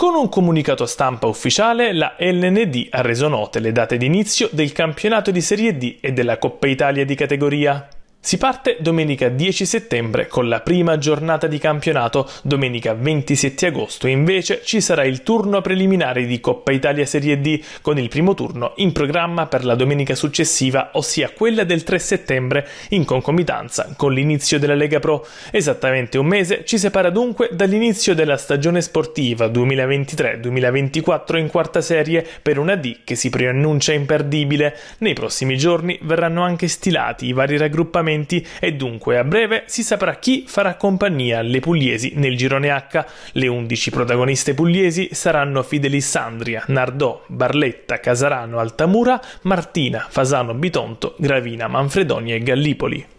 Con un comunicato stampa ufficiale, la LND ha reso note le date d'inizio del campionato di Serie D e della Coppa Italia di categoria. Si parte domenica 10 settembre con la prima giornata di campionato, domenica 27 agosto invece ci sarà il turno preliminare di Coppa Italia Serie D con il primo turno in programma per la domenica successiva, ossia quella del 3 settembre in concomitanza con l'inizio della Lega Pro. Esattamente un mese ci separa dunque dall'inizio della stagione sportiva 2023-2024 in quarta serie per una D che si preannuncia imperdibile. Nei prossimi giorni verranno anche stilati i vari raggruppamenti componenti e dunque a breve si saprà chi farà compagnia alle pugliesi nel girone H. Le 11 protagoniste pugliesi saranno Fidelissandria, Nardò, Barletta, Casarano, Altamura, Martina, Fasano Bitonto, Gravina, Manfredonia e Gallipoli.